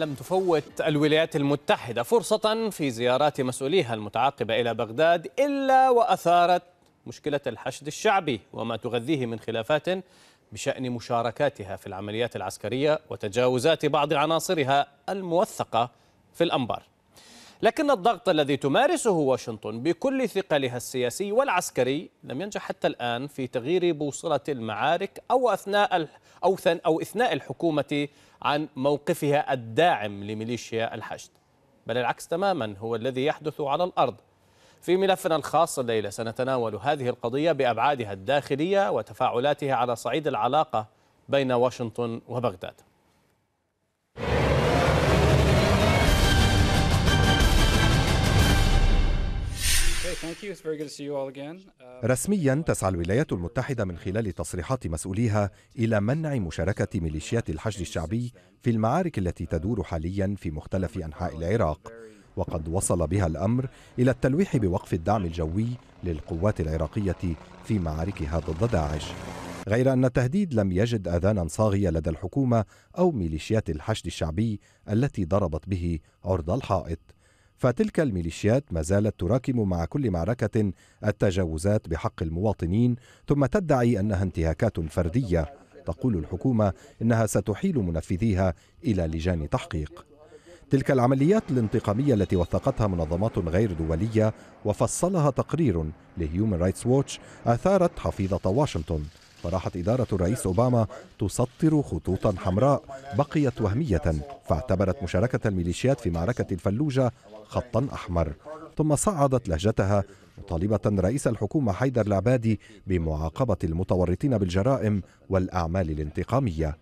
لم تفوت الولايات المتحدة فرصة في زيارات مسؤوليها المتعاقبة إلى بغداد إلا وأثارت مشكلة الحشد الشعبي وما تغذيه من خلافات بشأن مشاركاتها في العمليات العسكرية وتجاوزات بعض عناصرها الموثقة في الأنبار لكن الضغط الذي تمارسه واشنطن بكل ثقلها السياسي والعسكري لم ينجح حتى الآن في تغيير بوصلة المعارك أو أثناء أو أو إثناء الحكومة عن موقفها الداعم لميليشيا الحشد بل العكس تماما هو الذي يحدث على الأرض في ملفنا الخاص الليلة سنتناول هذه القضية بأبعادها الداخلية وتفاعلاتها على صعيد العلاقة بين واشنطن وبغداد Um, رسميا uh, تسعى الولايات المتحدة من خلال تصريحات مسؤوليها إلى منع مشاركة ميليشيات الحشد الشعبي في المعارك التي تدور حاليا في مختلف أنحاء العراق وقد وصل بها الأمر إلى التلويح بوقف الدعم الجوي للقوات العراقية في معاركها ضد داعش غير أن التهديد لم يجد أذانا صاغية لدى الحكومة أو ميليشيات الحشد الشعبي التي ضربت به عرض الحائط فتلك الميليشيات ما زالت تراكم مع كل معركة التجاوزات بحق المواطنين ثم تدعي أنها انتهاكات فردية تقول الحكومة إنها ستحيل منفذيها إلى لجان تحقيق تلك العمليات الانتقامية التي وثقتها منظمات غير دولية وفصلها تقرير لهيومن رايتس ووتش أثارت حفيظة واشنطن فراحت إدارة الرئيس أوباما تسطر خطوطا حمراء بقيت وهمية فاعتبرت مشاركة الميليشيات في معركة الفلوجة خطا أحمر ثم صعدت لهجتها مطالبة رئيس الحكومة حيدر العبادي بمعاقبة المتورطين بالجرائم والأعمال الانتقامية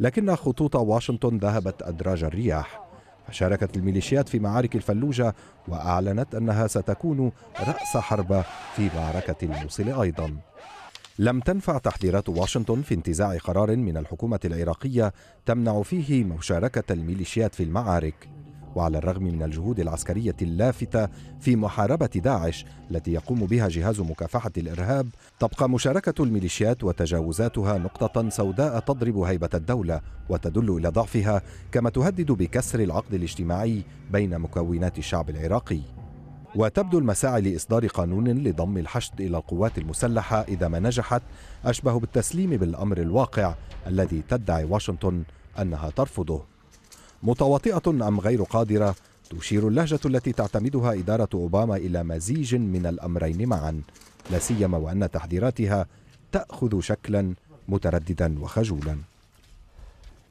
لكن خطوط واشنطن ذهبت أدراج الرياح فشاركت الميليشيات في معارك الفلوجة وأعلنت أنها ستكون رأس حربة في معركة الموصل أيضاً لم تنفع تحذيرات واشنطن في انتزاع قرار من الحكومة العراقية تمنع فيه مشاركة الميليشيات في المعارك وعلى الرغم من الجهود العسكرية اللافتة في محاربة داعش التي يقوم بها جهاز مكافحة الإرهاب تبقى مشاركة الميليشيات وتجاوزاتها نقطة سوداء تضرب هيبة الدولة وتدل إلى ضعفها كما تهدد بكسر العقد الاجتماعي بين مكونات الشعب العراقي وتبدو المساعي لإصدار قانون لضم الحشد إلى القوات المسلحة إذا ما نجحت أشبه بالتسليم بالأمر الواقع الذي تدعي واشنطن أنها ترفضه متواطئة أم غير قادرة تشير اللهجة التي تعتمدها إدارة أوباما إلى مزيج من الأمرين معا لا سيما وأن تحذيراتها تأخذ شكلا مترددا وخجولا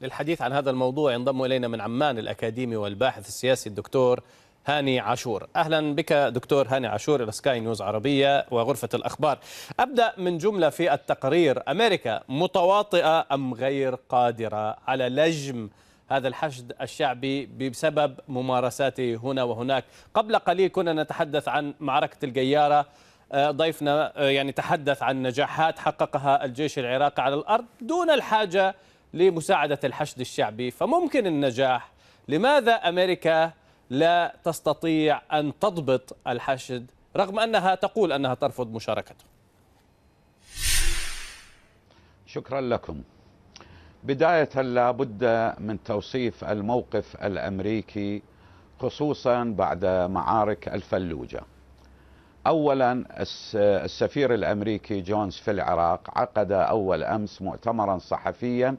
للحديث عن هذا الموضوع ينضم إلينا من عمان الأكاديمي والباحث السياسي الدكتور هاني عاشور أهلا بك دكتور هاني عاشور إلى سكاي نيوز عربية وغرفة الأخبار أبدأ من جملة في التقرير أمريكا متواطئة أم غير قادرة على لجم هذا الحشد الشعبي بسبب ممارساته هنا وهناك قبل قليل كنا نتحدث عن معركة الجيارة آه، ضيفنا آه، يعني تحدث عن نجاحات حققها الجيش العراقي على الأرض دون الحاجة لمساعدة الحشد الشعبي فممكن النجاح لماذا أمريكا لا تستطيع أن تضبط الحشد رغم أنها تقول أنها ترفض مشاركته شكرا لكم بداية لا بد من توصيف الموقف الأمريكي خصوصا بعد معارك الفلوجة أولا السفير الأمريكي جونز في العراق عقد أول أمس مؤتمرا صحفيا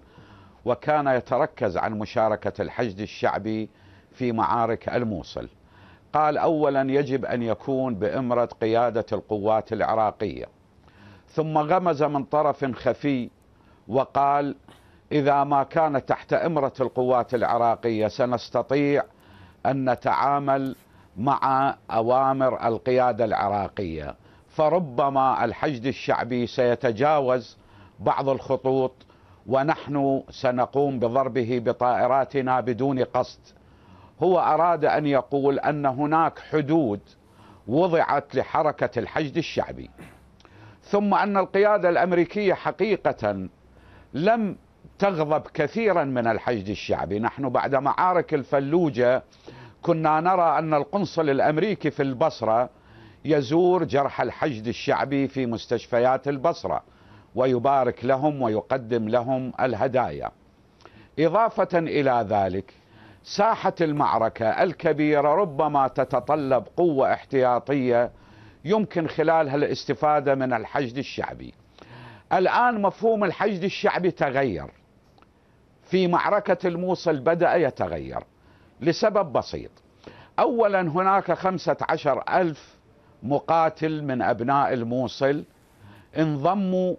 وكان يتركز عن مشاركة الحشد الشعبي في معارك الموصل قال أولا يجب أن يكون بإمرة قيادة القوات العراقية ثم غمز من طرف خفي وقال إذا ما كان تحت إمرة القوات العراقية سنستطيع أن نتعامل مع أوامر القيادة العراقية فربما الحشد الشعبي سيتجاوز بعض الخطوط ونحن سنقوم بضربه بطائراتنا بدون قصد هو أراد أن يقول أن هناك حدود وضعت لحركة الحشد الشعبي ثم أن القيادة الأمريكية حقيقة لم تغضب كثيرا من الحشد الشعبي نحن بعد معارك الفلوجة كنا نرى أن القنصل الأمريكي في البصرة يزور جرح الحشد الشعبي في مستشفيات البصرة ويبارك لهم ويقدم لهم الهدايا إضافة إلى ذلك ساحة المعركة الكبيرة ربما تتطلب قوة احتياطية يمكن خلالها الاستفادة من الحشد الشعبي الآن مفهوم الحشد الشعبي تغير في معركة الموصل بدأ يتغير لسبب بسيط أولا هناك خمسة عشر ألف مقاتل من أبناء الموصل انضموا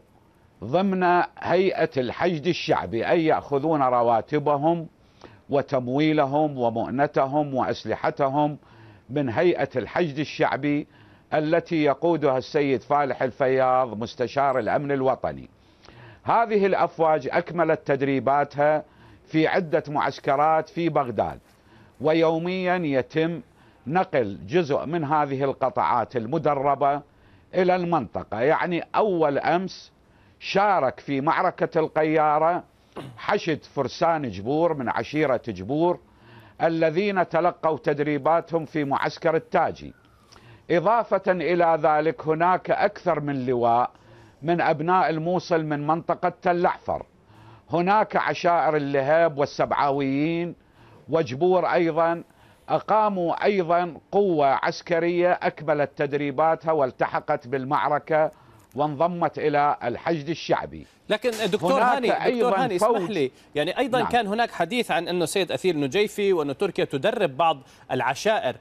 ضمن هيئة الحشد الشعبي أي يأخذون رواتبهم وتمويلهم ومؤنتهم وأسلحتهم من هيئة الحشد الشعبي التي يقودها السيد فالح الفياض مستشار الأمن الوطني هذه الأفواج أكملت تدريباتها في عدة معسكرات في بغداد ويوميا يتم نقل جزء من هذه القطعات المدربة إلى المنطقة يعني أول أمس شارك في معركة القيارة حشد فرسان جبور من عشيرة جبور الذين تلقوا تدريباتهم في معسكر التاجي إضافة إلى ذلك هناك أكثر من لواء من أبناء الموصل من منطقة أحفر هناك عشائر اللهاب والسبعاويين وجبور أيضا أقاموا أيضا قوة عسكرية أكملت تدريباتها والتحقت بالمعركة وانضمت الى الحشد الشعبي لكن دكتور هاني دكتور هاني اسمح لي يعني ايضا نعم. كان هناك حديث عن انه سيد اثير نجيفي وانه تركيا تدرب بعض العشائر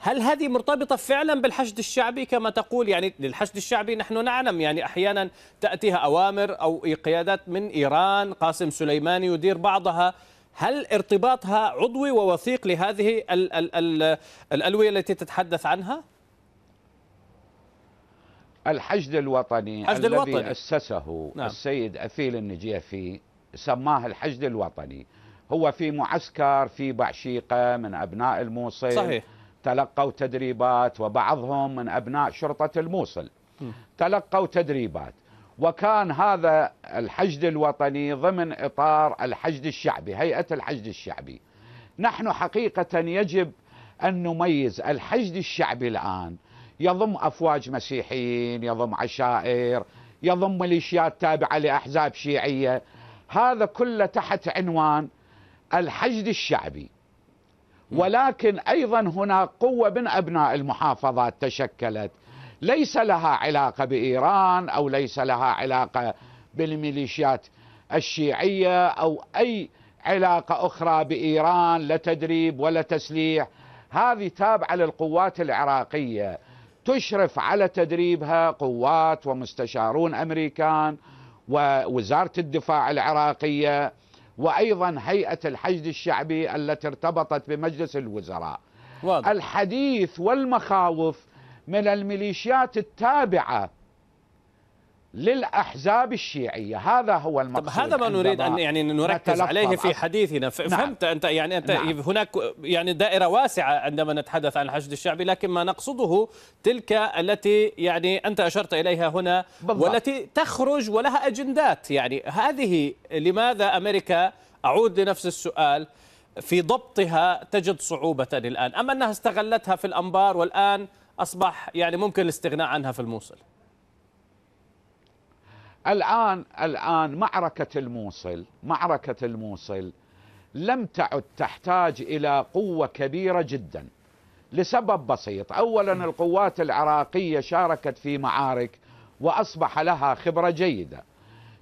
هل هذه مرتبطة فعلا بالحشد الشعبي كما تقول يعني للحشد الشعبي نحن نعلم يعني أحيانا تأتيها أوامر أو قيادات من إيران قاسم سليماني يدير بعضها هل ارتباطها عضوي ووثيق لهذه ال ال الألوية التي تتحدث عنها؟ الحشد الوطني حشد الذي الوطني. أسسه نعم. السيد أثيل النجيفي سماه الحشد الوطني هو في معسكر في بعشيقة من أبناء الموصل صحيح. تلقوا تدريبات وبعضهم من أبناء شرطة الموصل م. تلقوا تدريبات وكان هذا الحشد الوطني ضمن إطار الحشد الشعبي هيئة الحشد الشعبي نحن حقيقة يجب أن نميز الحشد الشعبي الآن يضم أفواج مسيحيين يضم عشائر يضم ميليشيات تابعة لأحزاب شيعية هذا كله تحت عنوان الحشد الشعبي ولكن أيضا هنا قوة من أبناء المحافظات تشكلت ليس لها علاقة بإيران أو ليس لها علاقة بالميليشيات الشيعية أو أي علاقة أخرى بإيران لا تدريب ولا تسليح هذه تابعة للقوات العراقية تشرف على تدريبها قوات ومستشارون امريكان ووزاره الدفاع العراقيه وايضا هيئه الحشد الشعبي التي ارتبطت بمجلس الوزراء. واضح. الحديث والمخاوف من الميليشيات التابعه للاحزاب الشيعيه هذا هو المقصود هذا ما نريد ان يعني نركز عليه في حديثنا نعم. فهمت نعم. انت يعني انت نعم. هناك يعني دائره واسعه عندما نتحدث عن الحشد الشعبي لكن ما نقصده تلك التي يعني انت اشرت اليها هنا بالضبط. والتي تخرج ولها اجندات يعني هذه لماذا امريكا اعود لنفس السؤال في ضبطها تجد صعوبه الان ام انها استغلتها في الانبار والان اصبح يعني ممكن الاستغناء عنها في الموصل الآن الآن معركة الموصل معركة الموصل لم تعد تحتاج إلى قوة كبيرة جدا لسبب بسيط أولا القوات العراقية شاركت في معارك وأصبح لها خبرة جيدة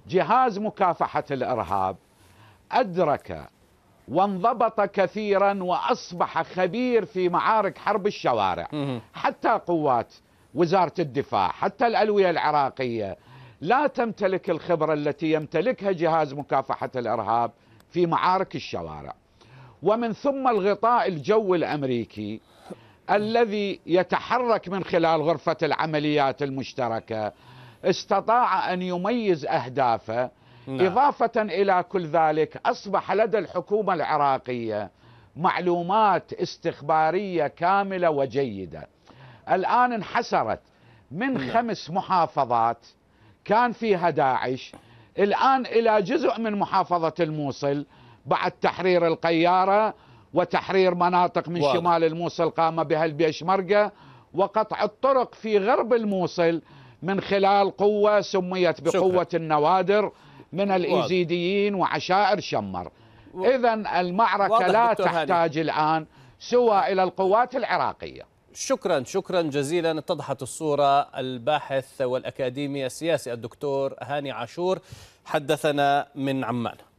جهاز مكافحة الإرهاب أدرك وانضبط كثيرا وأصبح خبير في معارك حرب الشوارع حتى قوات وزارة الدفاع حتى الألوية العراقية لا تمتلك الخبرة التي يمتلكها جهاز مكافحة الإرهاب في معارك الشوارع ومن ثم الغطاء الجوي الأمريكي الذي يتحرك من خلال غرفة العمليات المشتركة استطاع أن يميز أهدافه نعم. إضافة إلى كل ذلك أصبح لدى الحكومة العراقية معلومات استخبارية كاملة وجيدة الآن انحسرت من نعم. خمس محافظات كان فيها داعش الآن إلى جزء من محافظة الموصل بعد تحرير القيارة وتحرير مناطق من شمال الموصل قام بها البيشمركة وقطع الطرق في غرب الموصل من خلال قوة سميت بقوة شكرا. النوادر من الإيزيديين وعشائر شمر إذا المعركة لا تحتاج هاني. الآن سوى إلى القوات العراقية شكرا شكرا جزيلا اتضحت الصورة الباحث والأكاديمي السياسي الدكتور هاني عاشور حدثنا من عمان